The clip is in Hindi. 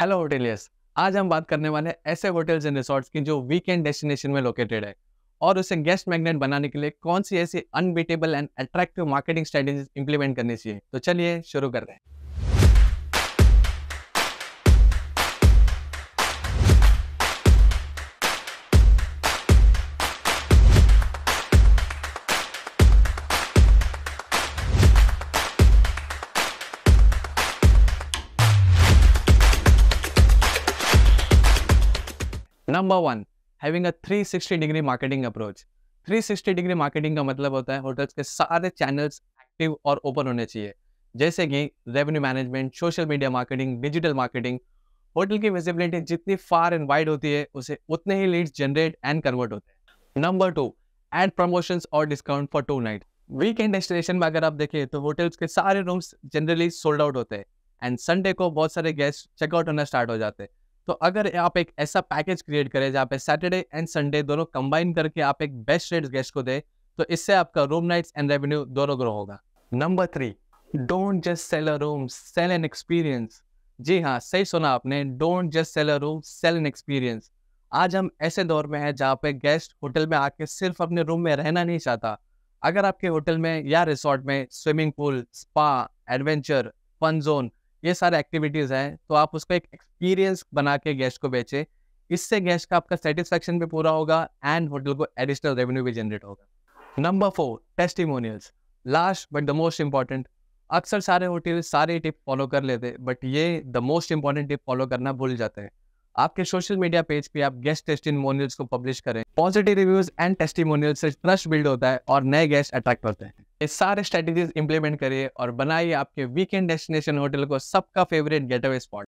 हेलो होटेलियर्स आज हम बात करने वाले ऐसे होटल्स एंड रिसोर्ट्स की जो वीकेंड डेस्टिनेशन में लोकेटेड है और उसे गेस्ट मैग्नेट बनाने के लिए कौन सी ऐसी unbeatable and attractive marketing strategy implement करनी चाहिए तो चलिए शुरू कर रहे हैं number one having a 360 degree marketing approach 360 degree marketing का मतलब होता है होटल्स के सारे चैनल्स एक्टिव और ओपन होने चाहिए जैसे कि revenue management social media marketing digital marketing hotel की विजिबिलिटी जितनी फार एंड वाइड होती है उसे उतने ही लीड्स जनरेट एंड कन्वर्ट होते हैं नंबर टू एड प्रमोशन और discount for two night weekend destination में अगर आप देखें तो होटल्स के सारे रूम्स जनरली सोल्ड आउट होते हैं एंड संडे को बहुत सारे गेस्ट चेकआउट होना स्टार्ट हो जाते हैं तो अगर आप एक ऐसा पैकेज क्रिएट करें जहाँ पे सैटरडे एंड संडे दोनों कंबाइन करके आप एक बेस्ट रेट गेस्ट को दे तो इससे आपका रूम नाइट्स एंड रेवेन्यू दोनों ग्रो होगा number three don't just sell a room sell an experience जी हाँ सही सुना आपने don't just sell a room sell an experience आज हम ऐसे दौर में हैं जहाँ पे गेस्ट होटल में आके सिर्फ अपने रूम में रहना नहीं चाहता अगर आपके होटल में या रिसोर्ट में swimming pool spa adventure fun zone ये सारे एक्टिविटीज़ हैं तो आप उसको एक एक्सपीरियंस बना के गेस्ट को बेचे इससे गेस्ट का आपका सेटिस्फेक्शन भी पूरा होगा एंड होटल को एडिशनल रेवेन्यू भी जनरेट होगा number four testimonials last but the most important अक्सर सारे होटल सारे टिप फॉलो कर लेते हैं बट ये the most important tip follow करना भूल जाते हैं आपके सोशल मीडिया पेज पे आप गेस्ट टेस्टिमोनियल्स को पब्लिश करें पॉजिटिव रिव्यूज एंड टेस्टिमोनियल्स से ट्रस्ट बिल्ड होता है और नए गेस्ट अट्रैक्ट करते हैं ये सारे स्ट्रेटेजीज इंप्लीमेंट करिए और बनाइए आपके वीकेंड डेस्टिनेशन होटल को सबका फेवरेट गेटअवे स्पॉट